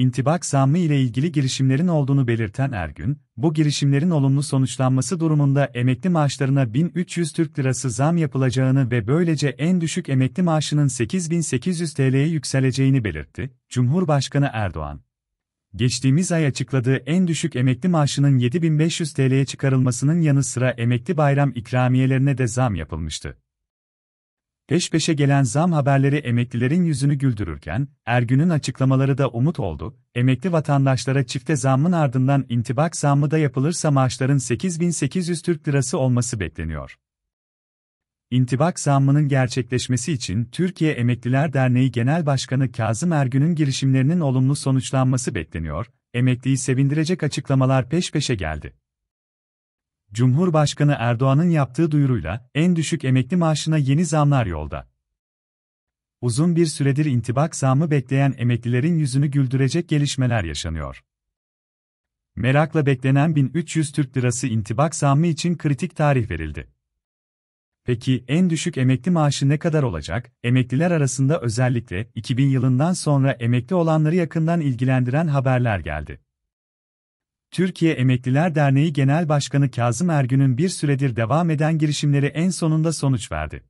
İntibak zammı ile ilgili girişimlerin olduğunu belirten Ergün, bu girişimlerin olumlu sonuçlanması durumunda emekli maaşlarına 1300 Türk Lirası zam yapılacağını ve böylece en düşük emekli maaşının 8800 TL'ye yükseleceğini belirtti, Cumhurbaşkanı Erdoğan. Geçtiğimiz ay açıkladığı en düşük emekli maaşının 7500 TL'ye çıkarılmasının yanı sıra emekli bayram ikramiyelerine de zam yapılmıştı. Peş peşe gelen zam haberleri emeklilerin yüzünü güldürürken, Ergün'ün açıklamaları da umut oldu, emekli vatandaşlara çifte zammın ardından intibak zammı da yapılırsa maaşların 8800 Türk Lirası olması bekleniyor. İntibak zammının gerçekleşmesi için Türkiye Emekliler Derneği Genel Başkanı Kazım Ergün'ün girişimlerinin olumlu sonuçlanması bekleniyor, emekliyi sevindirecek açıklamalar peş peşe geldi. Cumhurbaşkanı Erdoğan'ın yaptığı duyuruyla en düşük emekli maaşına yeni zamlar yolda. Uzun bir süredir intibak zamı bekleyen emeklilerin yüzünü güldürecek gelişmeler yaşanıyor. Merakla beklenen 1300 Türk Lirası intibak zammı için kritik tarih verildi. Peki en düşük emekli maaşı ne kadar olacak? Emekliler arasında özellikle 2000 yılından sonra emekli olanları yakından ilgilendiren haberler geldi. Türkiye Emekliler Derneği Genel Başkanı Kazım Ergün'ün bir süredir devam eden girişimleri en sonunda sonuç verdi.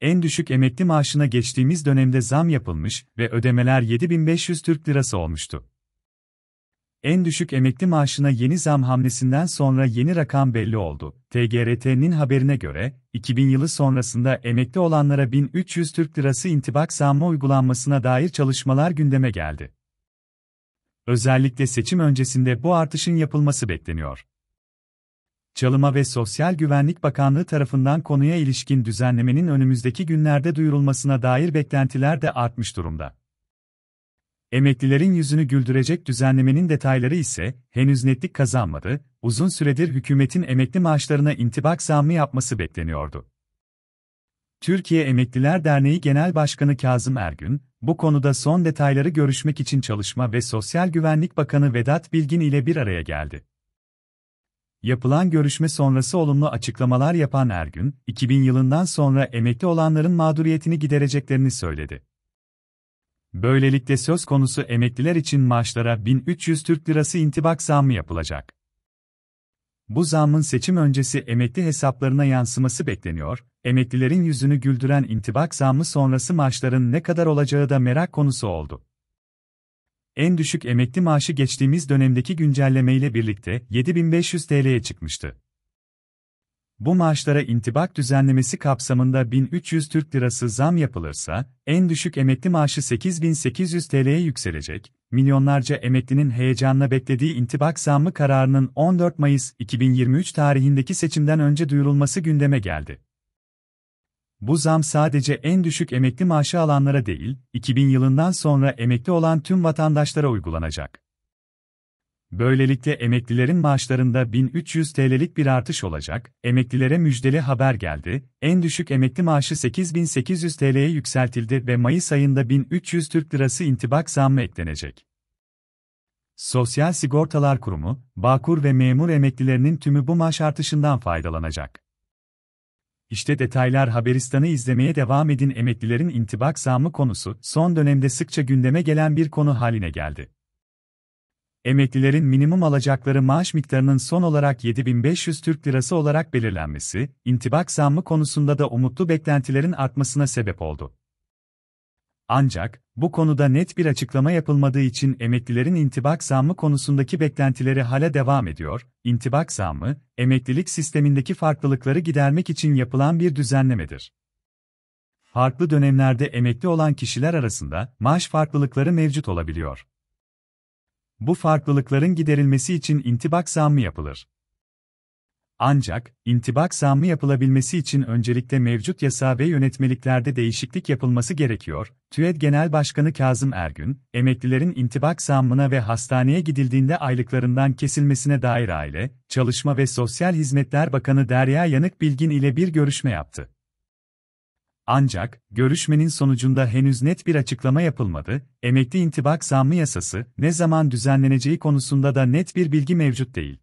En düşük emekli maaşına geçtiğimiz dönemde zam yapılmış ve ödemeler 7500 Türk Lirası olmuştu. En düşük emekli maaşına yeni zam hamlesinden sonra yeni rakam belli oldu. TGRT'nin haberine göre, 2000 yılı sonrasında emekli olanlara 1300 Türk Lirası intibak zammı uygulanmasına dair çalışmalar gündeme geldi. Özellikle seçim öncesinde bu artışın yapılması bekleniyor. Çalıma ve Sosyal Güvenlik Bakanlığı tarafından konuya ilişkin düzenlemenin önümüzdeki günlerde duyurulmasına dair beklentiler de artmış durumda. Emeklilerin yüzünü güldürecek düzenlemenin detayları ise henüz netlik kazanmadı, uzun süredir hükümetin emekli maaşlarına intibak zammı yapması bekleniyordu. Türkiye Emekliler Derneği Genel Başkanı Kazım Ergün, bu konuda son detayları görüşmek için Çalışma ve Sosyal Güvenlik Bakanı Vedat Bilgin ile bir araya geldi. Yapılan görüşme sonrası olumlu açıklamalar yapan Ergün, 2000 yılından sonra emekli olanların mağduriyetini gidereceklerini söyledi. Böylelikle söz konusu emekliler için maaşlara 1300 Türk Lirası intibak zammı yapılacak. Bu zamın seçim öncesi emekli hesaplarına yansıması bekleniyor, emeklilerin yüzünü güldüren intibak zamı sonrası maaşların ne kadar olacağı da merak konusu oldu. En düşük emekli maaşı geçtiğimiz dönemdeki güncellemeyle birlikte 7500 TL'ye çıkmıştı. Bu maaşlara intibak düzenlemesi kapsamında 1300 Türk Lirası zam yapılırsa, en düşük emekli maaşı 8800 TL'ye yükselecek, milyonlarca emeklinin heyecanla beklediği intibak zammı kararının 14 Mayıs 2023 tarihindeki seçimden önce duyurulması gündeme geldi. Bu zam sadece en düşük emekli maaşı alanlara değil, 2000 yılından sonra emekli olan tüm vatandaşlara uygulanacak. Böylelikle emeklilerin maaşlarında 1300 TL'lik bir artış olacak. Emeklilere müjdeli haber geldi. En düşük emekli maaşı 8800 TL'ye yükseltildi ve Mayıs ayında 1300 Türk Lirası intibak zammı eklenecek. Sosyal Sigortalar Kurumu, Bağkur ve memur emeklilerinin tümü bu maaş artışından faydalanacak. İşte detaylar Haberistan'ı izlemeye devam edin emeklilerin intibak zammı konusu son dönemde sıkça gündeme gelen bir konu haline geldi emeklilerin minimum alacakları maaş miktarının son olarak 7500 Türk Lirası olarak belirlenmesi, intibak zammı konusunda da umutlu beklentilerin artmasına sebep oldu. Ancak, bu konuda net bir açıklama yapılmadığı için emeklilerin intibak zammı konusundaki beklentileri hala devam ediyor. İntibak zammı, emeklilik sistemindeki farklılıkları gidermek için yapılan bir düzenlemedir. Farklı dönemlerde emekli olan kişiler arasında maaş farklılıkları mevcut olabiliyor. Bu farklılıkların giderilmesi için intibak zammı yapılır. Ancak, intibak zammı yapılabilmesi için öncelikle mevcut yasa ve yönetmeliklerde değişiklik yapılması gerekiyor. TÜED Genel Başkanı Kazım Ergün, emeklilerin intibak zammına ve hastaneye gidildiğinde aylıklarından kesilmesine dair Aile, Çalışma ve Sosyal Hizmetler Bakanı Derya Yanık Bilgin ile bir görüşme yaptı. Ancak, görüşmenin sonucunda henüz net bir açıklama yapılmadı, emekli intibak zammı yasası ne zaman düzenleneceği konusunda da net bir bilgi mevcut değil.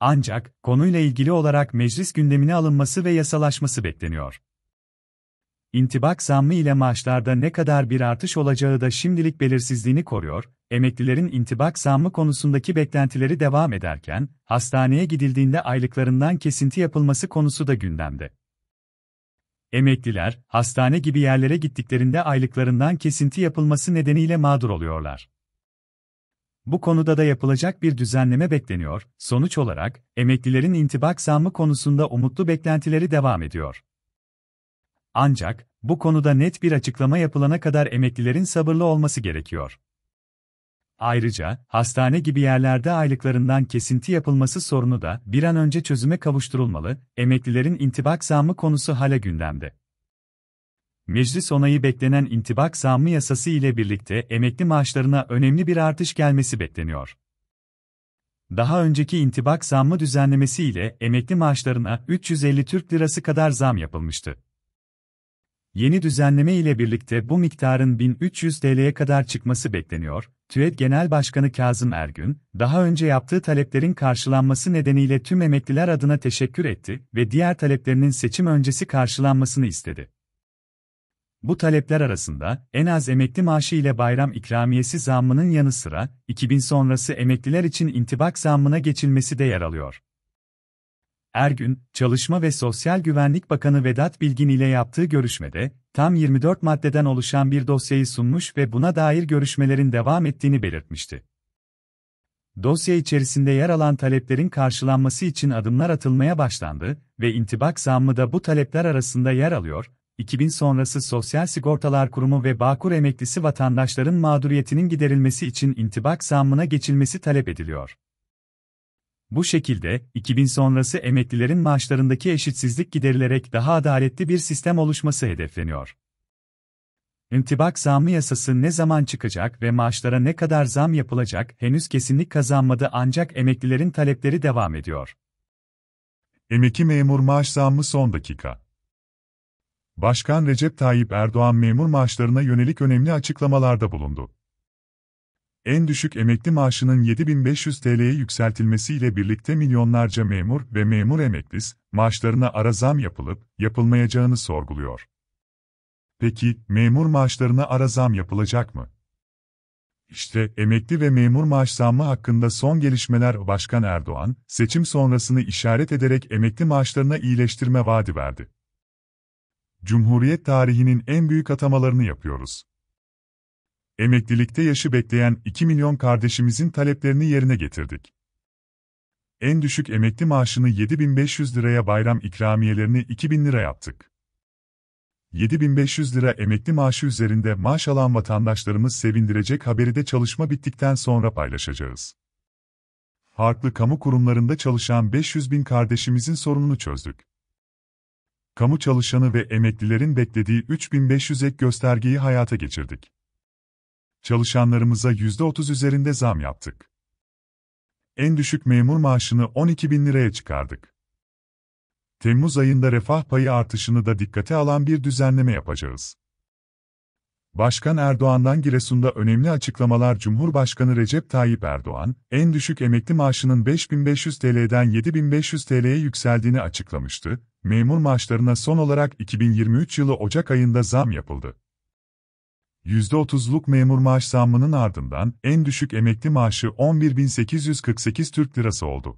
Ancak, konuyla ilgili olarak meclis gündemine alınması ve yasalaşması bekleniyor. İntibak zammı ile maaşlarda ne kadar bir artış olacağı da şimdilik belirsizliğini koruyor, emeklilerin intibak zammı konusundaki beklentileri devam ederken, hastaneye gidildiğinde aylıklarından kesinti yapılması konusu da gündemde. Emekliler, hastane gibi yerlere gittiklerinde aylıklarından kesinti yapılması nedeniyle mağdur oluyorlar. Bu konuda da yapılacak bir düzenleme bekleniyor. Sonuç olarak, emeklilerin intibak zammı konusunda umutlu beklentileri devam ediyor. Ancak, bu konuda net bir açıklama yapılana kadar emeklilerin sabırlı olması gerekiyor. Ayrıca, hastane gibi yerlerde aylıklarından kesinti yapılması sorunu da bir an önce çözüme kavuşturulmalı, emeklilerin intibak zammı konusu hala gündemde. Meclis onayı beklenen intibak zammı yasası ile birlikte emekli maaşlarına önemli bir artış gelmesi bekleniyor. Daha önceki intibak zammı düzenlemesi ile emekli maaşlarına 350 Türk Lirası kadar zam yapılmıştı. Yeni düzenleme ile birlikte bu miktarın 1300 TL'ye kadar çıkması bekleniyor. TÜED Genel Başkanı Kazım Ergün, daha önce yaptığı taleplerin karşılanması nedeniyle tüm emekliler adına teşekkür etti ve diğer taleplerinin seçim öncesi karşılanmasını istedi. Bu talepler arasında en az emekli maaşı ile bayram ikramiyesi zammının yanı sıra 2000 sonrası emekliler için intibak zammına geçilmesi de yer alıyor. Ergün, Çalışma ve Sosyal Güvenlik Bakanı Vedat Bilgin ile yaptığı görüşmede, tam 24 maddeden oluşan bir dosyayı sunmuş ve buna dair görüşmelerin devam ettiğini belirtmişti. Dosya içerisinde yer alan taleplerin karşılanması için adımlar atılmaya başlandı ve intibak zammı da bu talepler arasında yer alıyor, 2000 sonrası Sosyal Sigortalar Kurumu ve Bağkur emeklisi vatandaşların mağduriyetinin giderilmesi için intibak zammına geçilmesi talep ediliyor. Bu şekilde, 2000 sonrası emeklilerin maaşlarındaki eşitsizlik giderilerek daha adaletli bir sistem oluşması hedefleniyor. İntibak zammı yasası ne zaman çıkacak ve maaşlara ne kadar zam yapılacak henüz kesinlik kazanmadı ancak emeklilerin talepleri devam ediyor. Emekli memur maaş zammı son dakika. Başkan Recep Tayyip Erdoğan memur maaşlarına yönelik önemli açıklamalarda bulundu en düşük emekli maaşının 7500 TL'ye yükseltilmesiyle birlikte milyonlarca memur ve memur emeklis, maaşlarına ara zam yapılıp, yapılmayacağını sorguluyor. Peki, memur maaşlarına ara zam yapılacak mı? İşte emekli ve memur maaş zammı hakkında son gelişmeler Başkan Erdoğan, seçim sonrasını işaret ederek emekli maaşlarına iyileştirme vaadi verdi. Cumhuriyet tarihinin en büyük atamalarını yapıyoruz. Emeklilikte yaşı bekleyen 2 milyon kardeşimizin taleplerini yerine getirdik. En düşük emekli maaşını 7500 liraya bayram ikramiyelerini 2000 lira yaptık. 7500 lira emekli maaşı üzerinde maaş alan vatandaşlarımız sevindirecek haberi de çalışma bittikten sonra paylaşacağız. Farklı kamu kurumlarında çalışan 500 bin kardeşimizin sorununu çözdük. Kamu çalışanı ve emeklilerin beklediği 3500 ek göstergeyi hayata geçirdik çalışanlarımıza %30 üzerinde zam yaptık. En düşük memur maaşını 12 bin liraya çıkardık. Temmuz ayında refah payı artışını da dikkate alan bir düzenleme yapacağız. Başkan Erdoğan'dan Giresun'da önemli açıklamalar Cumhurbaşkanı Recep Tayyip Erdoğan, en düşük emekli maaşının 5500 TL'den 7500 TL'ye yükseldiğini açıklamıştı, memur maaşlarına son olarak 2023 yılı Ocak ayında zam yapıldı. %30'luk memur maaş zammının ardından en düşük emekli maaşı 11.848 Türk Lirası oldu.